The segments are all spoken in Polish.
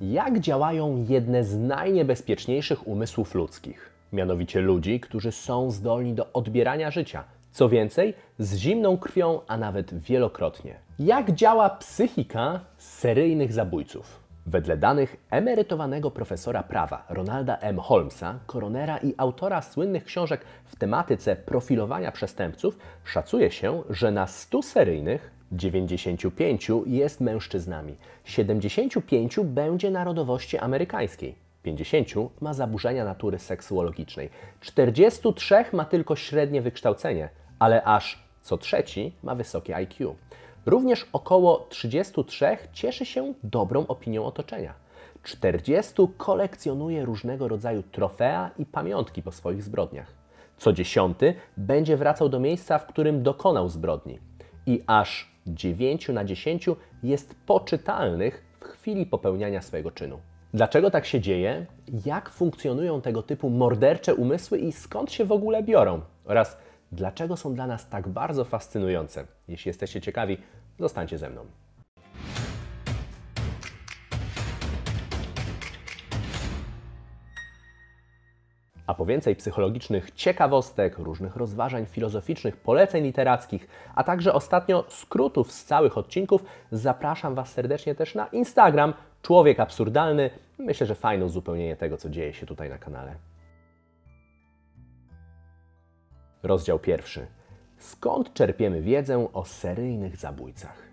Jak działają jedne z najniebezpieczniejszych umysłów ludzkich, mianowicie ludzi, którzy są zdolni do odbierania życia, co więcej, z zimną krwią, a nawet wielokrotnie. Jak działa psychika seryjnych zabójców? Wedle danych emerytowanego profesora prawa Ronalda M. Holmesa, koronera i autora słynnych książek w tematyce profilowania przestępców, szacuje się, że na 100 seryjnych 95 jest mężczyznami, 75 będzie narodowości amerykańskiej, 50 ma zaburzenia natury seksuologicznej, 43 ma tylko średnie wykształcenie, ale aż co trzeci ma wysokie IQ. Również około 33 cieszy się dobrą opinią otoczenia. 40 kolekcjonuje różnego rodzaju trofea i pamiątki po swoich zbrodniach. Co dziesiąty będzie wracał do miejsca, w którym dokonał zbrodni. I aż 9 na 10 jest poczytalnych w chwili popełniania swojego czynu. Dlaczego tak się dzieje? Jak funkcjonują tego typu mordercze umysły i skąd się w ogóle biorą? Oraz dlaczego są dla nas tak bardzo fascynujące? Jeśli jesteście ciekawi, zostańcie ze mną. A po więcej psychologicznych ciekawostek, różnych rozważań filozoficznych, poleceń literackich, a także ostatnio skrótów z całych odcinków, zapraszam Was serdecznie też na Instagram Człowiek Absurdalny. Myślę, że fajne uzupełnienie tego, co dzieje się tutaj na kanale. Rozdział pierwszy. Skąd czerpiemy wiedzę o seryjnych zabójcach?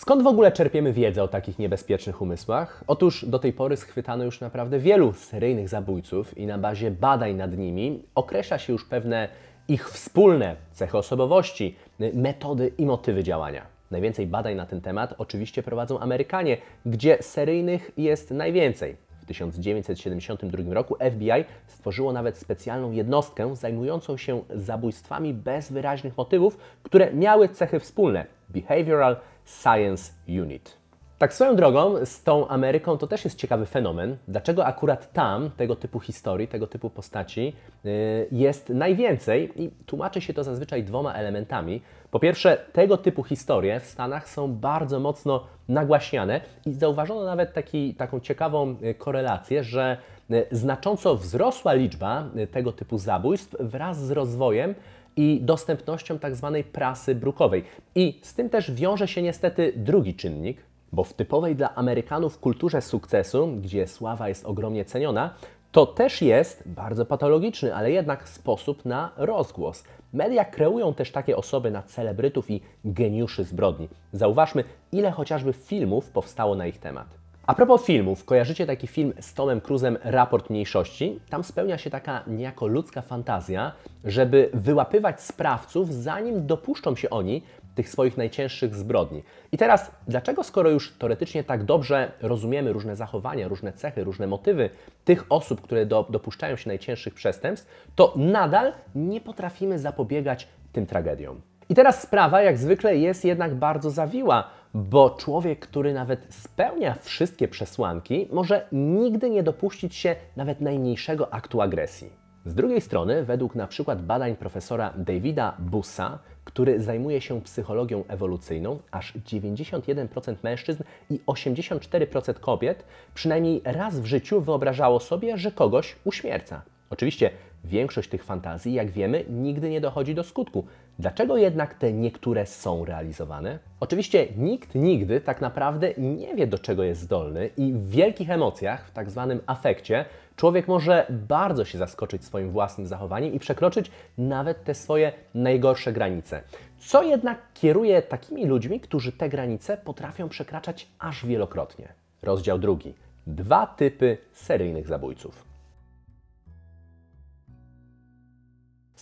Skąd w ogóle czerpiemy wiedzę o takich niebezpiecznych umysłach? Otóż do tej pory schwytano już naprawdę wielu seryjnych zabójców i na bazie badań nad nimi określa się już pewne ich wspólne cechy osobowości, y, metody i motywy działania. Najwięcej badań na ten temat oczywiście prowadzą Amerykanie, gdzie seryjnych jest najwięcej. W 1972 roku FBI stworzyło nawet specjalną jednostkę zajmującą się zabójstwami bez wyraźnych motywów, które miały cechy wspólne behavioral Science Unit. Tak swoją drogą, z tą Ameryką to też jest ciekawy fenomen. Dlaczego akurat tam tego typu historii, tego typu postaci y, jest najwięcej? I tłumaczy się to zazwyczaj dwoma elementami. Po pierwsze, tego typu historie w Stanach są bardzo mocno nagłaśniane i zauważono nawet taki, taką ciekawą y, korelację, że y, znacząco wzrosła liczba tego typu zabójstw wraz z rozwojem i dostępnością tzw. Tak prasy brukowej. I z tym też wiąże się niestety drugi czynnik, bo w typowej dla Amerykanów kulturze sukcesu, gdzie sława jest ogromnie ceniona, to też jest bardzo patologiczny, ale jednak sposób na rozgłos. Media kreują też takie osoby na celebrytów i geniuszy zbrodni. Zauważmy, ile chociażby filmów powstało na ich temat. A propos filmów, kojarzycie taki film z Tomem Cruzem Raport Mniejszości? Tam spełnia się taka niejako ludzka fantazja, żeby wyłapywać sprawców, zanim dopuszczą się oni tych swoich najcięższych zbrodni. I teraz, dlaczego skoro już teoretycznie tak dobrze rozumiemy różne zachowania, różne cechy, różne motywy tych osób, które do, dopuszczają się najcięższych przestępstw, to nadal nie potrafimy zapobiegać tym tragediom? I teraz sprawa, jak zwykle, jest jednak bardzo zawiła bo człowiek, który nawet spełnia wszystkie przesłanki, może nigdy nie dopuścić się nawet najmniejszego aktu agresji. Z drugiej strony, według na przykład badań profesora Davida Busa, który zajmuje się psychologią ewolucyjną, aż 91% mężczyzn i 84% kobiet przynajmniej raz w życiu wyobrażało sobie, że kogoś uśmierca. Oczywiście większość tych fantazji, jak wiemy, nigdy nie dochodzi do skutku, Dlaczego jednak te niektóre są realizowane? Oczywiście nikt nigdy tak naprawdę nie wie, do czego jest zdolny, i w wielkich emocjach, w tak zwanym afekcie, człowiek może bardzo się zaskoczyć swoim własnym zachowaniem i przekroczyć nawet te swoje najgorsze granice. Co jednak kieruje takimi ludźmi, którzy te granice potrafią przekraczać aż wielokrotnie? Rozdział drugi. Dwa typy seryjnych zabójców.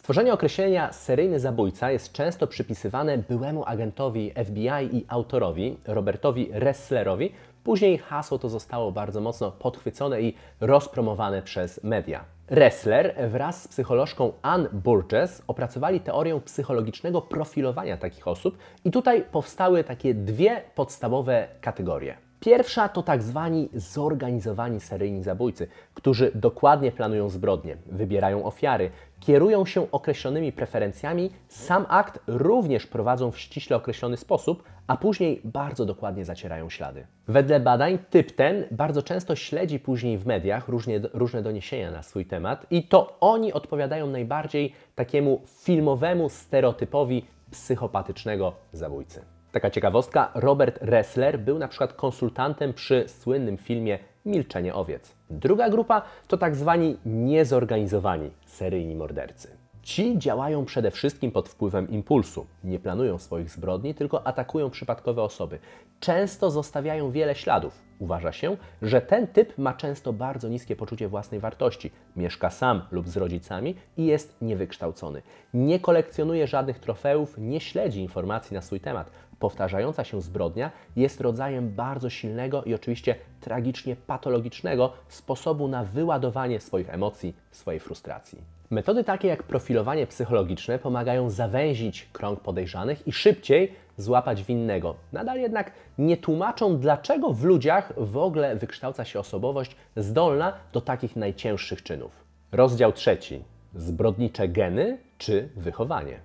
Tworzenie określenia seryjny zabójca jest często przypisywane byłemu agentowi FBI i autorowi, Robertowi Resslerowi. Później hasło to zostało bardzo mocno podchwycone i rozpromowane przez media. Ressler wraz z psycholożką Ann Burgess opracowali teorię psychologicznego profilowania takich osób i tutaj powstały takie dwie podstawowe kategorie. Pierwsza to tak zwani zorganizowani seryjni zabójcy, którzy dokładnie planują zbrodnie, wybierają ofiary, kierują się określonymi preferencjami, sam akt również prowadzą w ściśle określony sposób, a później bardzo dokładnie zacierają ślady. Wedle badań typ ten bardzo często śledzi później w mediach różnie, różne doniesienia na swój temat i to oni odpowiadają najbardziej takiemu filmowemu stereotypowi psychopatycznego zabójcy. Taka ciekawostka, Robert Ressler był na przykład konsultantem przy słynnym filmie Milczenie owiec. Druga grupa to tak zwani niezorganizowani seryjni mordercy. Ci działają przede wszystkim pod wpływem impulsu. Nie planują swoich zbrodni, tylko atakują przypadkowe osoby. Często zostawiają wiele śladów. Uważa się, że ten typ ma często bardzo niskie poczucie własnej wartości. Mieszka sam lub z rodzicami i jest niewykształcony. Nie kolekcjonuje żadnych trofeów, nie śledzi informacji na swój temat powtarzająca się zbrodnia jest rodzajem bardzo silnego i oczywiście tragicznie patologicznego sposobu na wyładowanie swoich emocji, swojej frustracji. Metody takie jak profilowanie psychologiczne pomagają zawęzić krąg podejrzanych i szybciej złapać winnego. Nadal jednak nie tłumaczą, dlaczego w ludziach w ogóle wykształca się osobowość zdolna do takich najcięższych czynów. Rozdział trzeci: zbrodnicze geny czy wychowanie.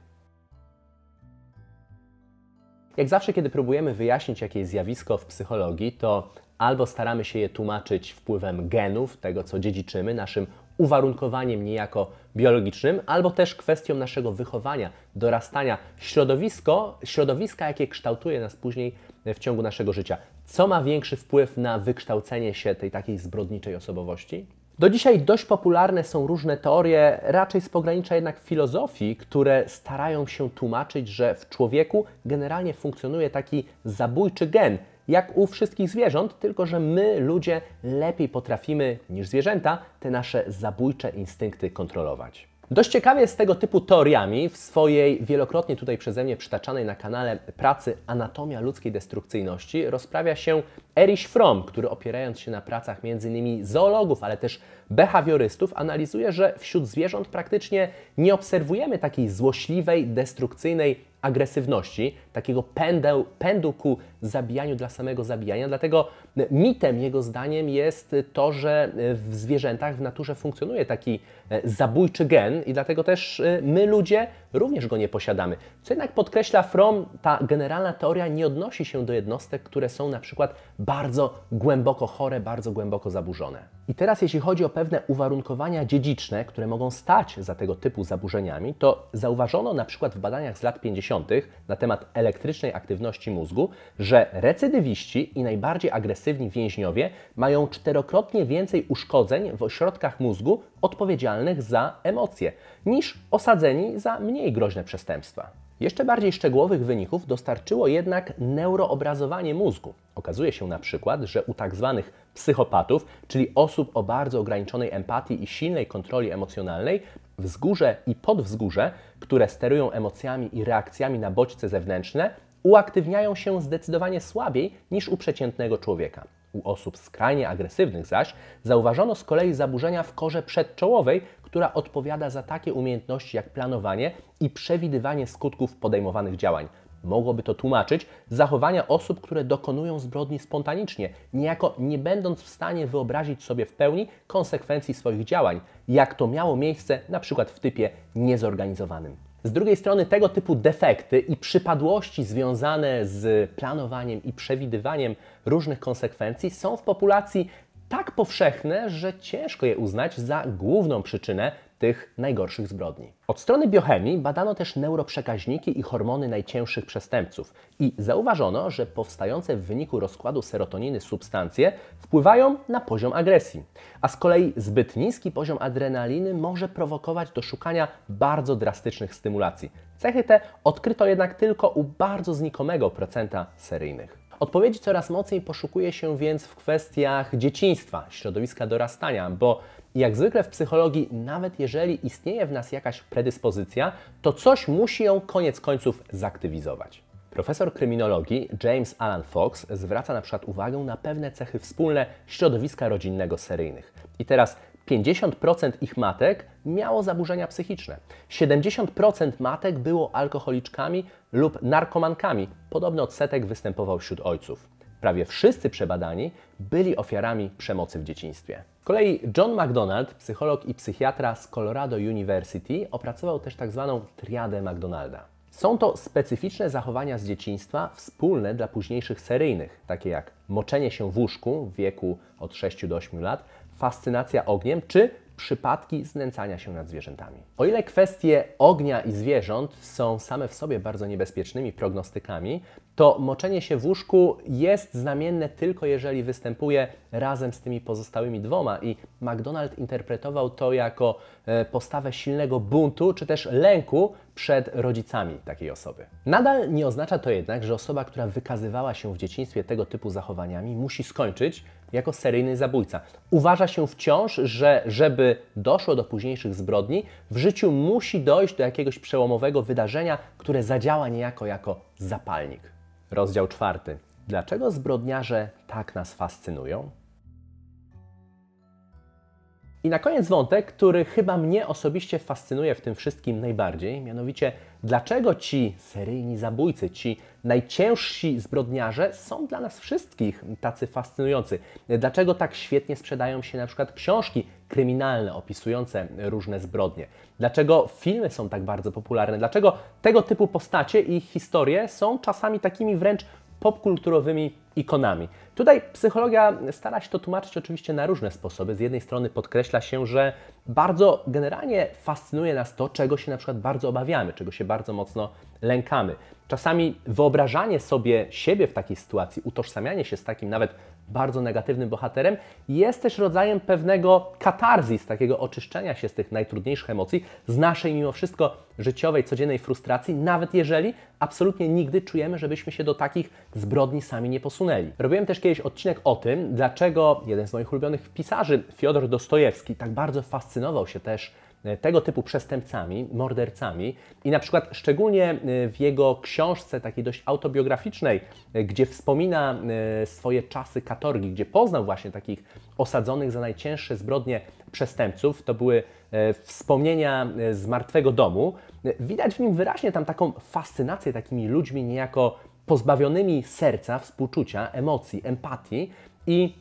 Jak zawsze, kiedy próbujemy wyjaśnić jakieś zjawisko w psychologii, to albo staramy się je tłumaczyć wpływem genów, tego co dziedziczymy, naszym uwarunkowaniem niejako biologicznym, albo też kwestią naszego wychowania, dorastania, środowisko, środowiska, jakie kształtuje nas później w ciągu naszego życia. Co ma większy wpływ na wykształcenie się tej takiej zbrodniczej osobowości? Do dzisiaj dość popularne są różne teorie, raczej z pogranicza jednak filozofii, które starają się tłumaczyć, że w człowieku generalnie funkcjonuje taki zabójczy gen, jak u wszystkich zwierząt, tylko że my, ludzie, lepiej potrafimy niż zwierzęta te nasze zabójcze instynkty kontrolować. Dość ciekawie z tego typu teoriami w swojej wielokrotnie tutaj przeze mnie przytaczanej na kanale pracy Anatomia ludzkiej destrukcyjności rozprawia się Erich Fromm, który opierając się na pracach m.in. zoologów, ale też behawiorystów, analizuje, że wśród zwierząt praktycznie nie obserwujemy takiej złośliwej, destrukcyjnej agresywności, takiego pędu, pędu ku zabijaniu dla samego zabijania. Dlatego e, mitem jego zdaniem jest to, że e, w zwierzętach, w naturze funkcjonuje taki e, zabójczy gen i dlatego też my ludzie również go nie posiadamy. Co jednak podkreśla Fromm, ta generalna teoria nie odnosi się do jednostek, które są na przykład bardzo głęboko chore, bardzo głęboko zaburzone. I teraz jeśli chodzi o pewne uwarunkowania dziedziczne, które mogą stać za tego typu zaburzeniami, to zauważono na przykład w badaniach z lat 50 80. na temat elektrycznej aktywności mózgu, że recydywiści i najbardziej agresywni więźniowie mają czterokrotnie więcej uszkodzeń w ośrodkach mózgu odpowiedzialnych za emocje niż osadzeni za mniej groźne przestępstwa. Jeszcze bardziej szczegółowych wyników dostarczyło jednak neuroobrazowanie mózgu. Okazuje się na przykład, że u tzw. Tak psychopatów, czyli osób o bardzo ograniczonej empatii i silnej kontroli emocjonalnej, wzgórze i podwzgórze, które sterują emocjami i reakcjami na bodźce zewnętrzne, uaktywniają się zdecydowanie słabiej niż u przeciętnego człowieka. U osób skrajnie agresywnych zaś zauważono z kolei zaburzenia w korze przedczołowej, która odpowiada za takie umiejętności jak planowanie i przewidywanie skutków podejmowanych działań, mogłoby to tłumaczyć zachowania osób, które dokonują zbrodni spontanicznie, niejako nie będąc w stanie wyobrazić sobie w pełni konsekwencji swoich działań, jak to miało miejsce na przykład w typie niezorganizowanym. Z drugiej strony tego typu defekty i przypadłości związane z planowaniem i przewidywaniem różnych konsekwencji są w populacji tak powszechne, że ciężko je uznać za główną przyczynę tych najgorszych zbrodni. Od strony biochemii badano też neuroprzekaźniki i hormony najcięższych przestępców i zauważono, że powstające w wyniku rozkładu serotoniny substancje wpływają na poziom agresji, a z kolei zbyt niski poziom adrenaliny może prowokować do szukania bardzo drastycznych stymulacji. Cechy te odkryto jednak tylko u bardzo znikomego procenta seryjnych. Odpowiedzi coraz mocniej poszukuje się więc w kwestiach dzieciństwa, środowiska dorastania, bo jak zwykle w psychologii, nawet jeżeli istnieje w nas jakaś predyspozycja, to coś musi ją koniec końców zaktywizować. Profesor kryminologii James Alan Fox zwraca na przykład uwagę na pewne cechy wspólne środowiska rodzinnego seryjnych. I teraz 50% ich matek miało zaburzenia psychiczne. 70% matek było alkoholiczkami lub narkomankami. Podobny odsetek występował wśród ojców. Prawie wszyscy przebadani byli ofiarami przemocy w dzieciństwie. Z kolei John McDonald, psycholog i psychiatra z Colorado University, opracował też tzw. Tak triadę McDonalda. Są to specyficzne zachowania z dzieciństwa wspólne dla późniejszych seryjnych, takie jak moczenie się w łóżku w wieku od 6 do 8 lat, fascynacja ogniem czy przypadki znęcania się nad zwierzętami. O ile kwestie ognia i zwierząt są same w sobie bardzo niebezpiecznymi prognostykami, to moczenie się w łóżku jest znamienne tylko jeżeli występuje razem z tymi pozostałymi dwoma i McDonald interpretował to jako e, postawę silnego buntu czy też lęku przed rodzicami takiej osoby. Nadal nie oznacza to jednak, że osoba, która wykazywała się w dzieciństwie tego typu zachowaniami, musi skończyć jako seryjny zabójca. Uważa się wciąż, że żeby doszło do późniejszych zbrodni, w życiu musi dojść do jakiegoś przełomowego wydarzenia, które zadziała niejako jako zapalnik. Rozdział czwarty. Dlaczego zbrodniarze tak nas fascynują? I na koniec wątek, który chyba mnie osobiście fascynuje w tym wszystkim najbardziej, mianowicie dlaczego ci seryjni zabójcy, ci najciężsi zbrodniarze są dla nas wszystkich tacy fascynujący? Dlaczego tak świetnie sprzedają się na przykład książki kryminalne opisujące różne zbrodnie? Dlaczego filmy są tak bardzo popularne? Dlaczego tego typu postacie i ich historie są czasami takimi wręcz popkulturowymi ikonami. Tutaj psychologia stara się to tłumaczyć oczywiście na różne sposoby. Z jednej strony podkreśla się, że bardzo generalnie fascynuje nas to, czego się na przykład bardzo obawiamy, czego się bardzo mocno lękamy. Czasami wyobrażanie sobie siebie w takiej sytuacji, utożsamianie się z takim nawet bardzo negatywnym bohaterem, jest też rodzajem pewnego katarzis, takiego oczyszczenia się z tych najtrudniejszych emocji, z naszej mimo wszystko życiowej, codziennej frustracji, nawet jeżeli absolutnie nigdy czujemy, żebyśmy się do takich zbrodni sami nie posunęli. Robiłem też kiedyś odcinek o tym, dlaczego jeden z moich ulubionych pisarzy, Fiodor Dostojewski, tak bardzo fascynował się też E, tego typu przestępcami, mordercami. I na przykład szczególnie e, w jego książce takiej dość autobiograficznej, e, gdzie wspomina swoje czasy katorgi, gdzie poznał właśnie takich osadzonych za najcięższe zbrodnie przestępców, to były wspomnienia z martwego domu, widać w nim wyraźnie tam taką fascynację takimi ludźmi niejako pozbawionymi serca, współczucia, emocji, empatii i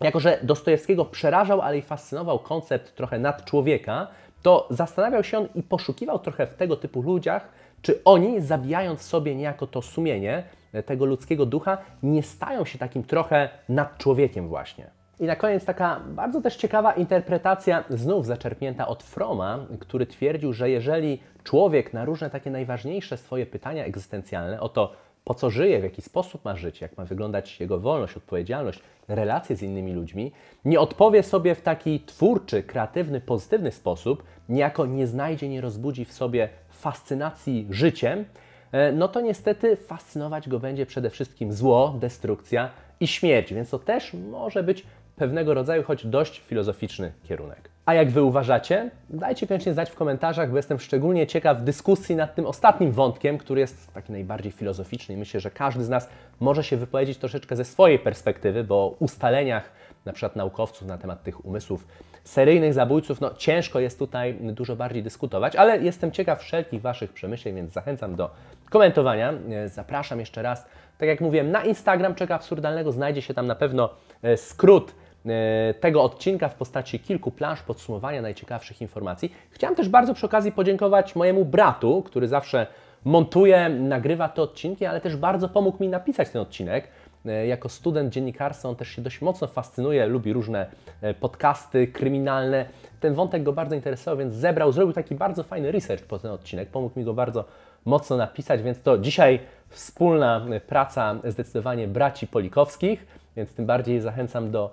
jako że Dostojewskiego przerażał, ale i fascynował koncept trochę nadczłowieka, to zastanawiał się on i poszukiwał trochę w tego typu ludziach, czy oni, zabijając sobie niejako to sumienie e, tego ludzkiego ducha, nie stają się takim trochę nad człowiekiem właśnie. I na koniec taka bardzo też ciekawa interpretacja, znów zaczerpnięta od Froma, który twierdził, że jeżeli człowiek na różne takie najważniejsze swoje pytania egzystencjalne, o to po co żyje, w jaki sposób ma żyć, jak ma wyglądać jego wolność, odpowiedzialność, relacje z innymi ludźmi, nie odpowie sobie w taki twórczy, kreatywny, pozytywny sposób, niejako nie znajdzie, nie rozbudzi w sobie fascynacji życiem, e, no to niestety fascynować go będzie przede wszystkim zło, destrukcja i śmierć, więc to też może być pewnego rodzaju, choć dość filozoficzny kierunek. A jak Wy uważacie? Dajcie koniecznie znać w komentarzach, bo jestem szczególnie ciekaw dyskusji nad tym ostatnim wątkiem, który jest taki najbardziej filozoficzny i myślę, że każdy z nas może się wypowiedzieć troszeczkę ze swojej perspektywy, bo o ustaleniach na przykład naukowców na temat tych umysłów seryjnych zabójców, no ciężko jest tutaj dużo bardziej dyskutować, ale jestem ciekaw wszelkich Waszych przemyśleń, więc zachęcam do komentowania. E, zapraszam jeszcze raz, tak jak mówiłem, na Instagram Czeka Absurdalnego, znajdzie się tam na pewno e, skrót E, tego odcinka w postaci kilku plansz podsumowania najciekawszych informacji. Chciałem też bardzo przy okazji podziękować mojemu bratu, który zawsze montuje, nagrywa te odcinki, ale też bardzo pomógł mi napisać ten odcinek. E, jako student dziennikarstwa on też się dość mocno fascynuje, lubi różne e, podcasty kryminalne. Ten wątek go bardzo interesował, więc zebrał, zrobił taki bardzo fajny research po ten odcinek. Pomógł mi go bardzo mocno napisać, więc to dzisiaj wspólna praca zdecydowanie braci Polikowskich, więc tym bardziej zachęcam do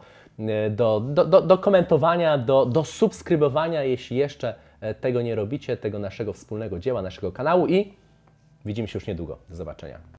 E, do, do, do, do komentowania, do, do subskrybowania, jeśli jeszcze e, tego nie robicie, tego naszego wspólnego dzieła, naszego kanału i widzimy się już niedługo. Do zobaczenia.